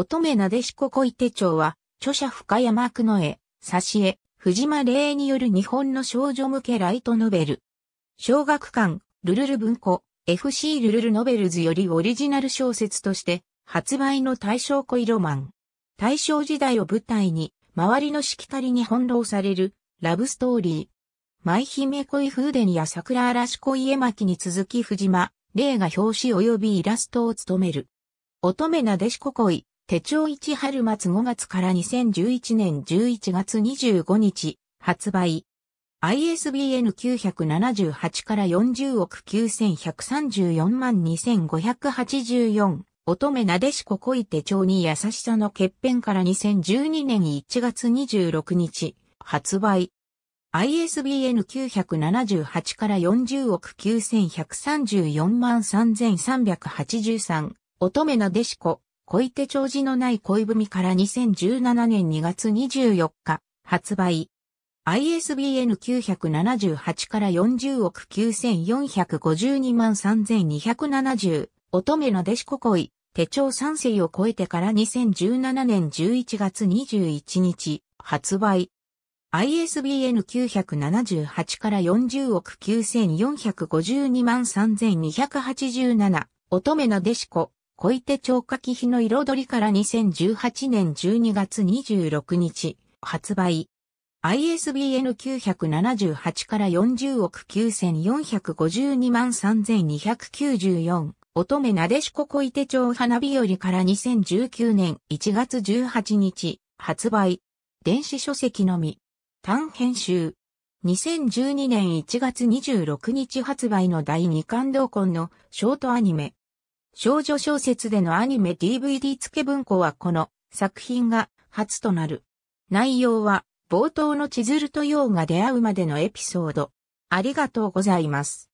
乙女なでしこ恋手帳は、著者深山久野江、挿絵、藤間礼による日本の少女向けライトノベル。小学館、ルルル文庫、FC ルルルノベルズよりオリジナル小説として、発売の大正恋ロマン。大正時代を舞台に、周りのしきたりに翻弄される、ラブストーリー。舞姫恋風伝や桜嵐恋絵巻に続き藤間、霊が表紙及びイラストを務める。乙女なでしこ恋、手帳1春末5月から2011年11月25日、発売。ISBN 978から40億9134万2584。乙女なでしこ恋手帳に優しさの欠片から2012年1月26日、発売。ISBN 978から40億9134万3383。乙女なでしこ恋手帳字のない恋文から2017年2月24日、発売。ISBN 978から40億9452万3270、乙女の弟子子恋、手帳3世を超えてから2017年11月21日、発売。ISBN 978から40億9452万3287、乙女の弟子子、小池町夏季の彩りから2018年12月26日、発売。ISBN 978から40億9452万3294。乙女なでしこ小池町花火よりから2019年1月18日、発売。電子書籍のみ。単編集。2012年1月26日発売の第2巻同梱のショートアニメ、少女小説でのアニメ DVD 付け文庫はこの作品が初となる。内容は冒頭の千鶴と陽が出会うまでのエピソード。ありがとうございます。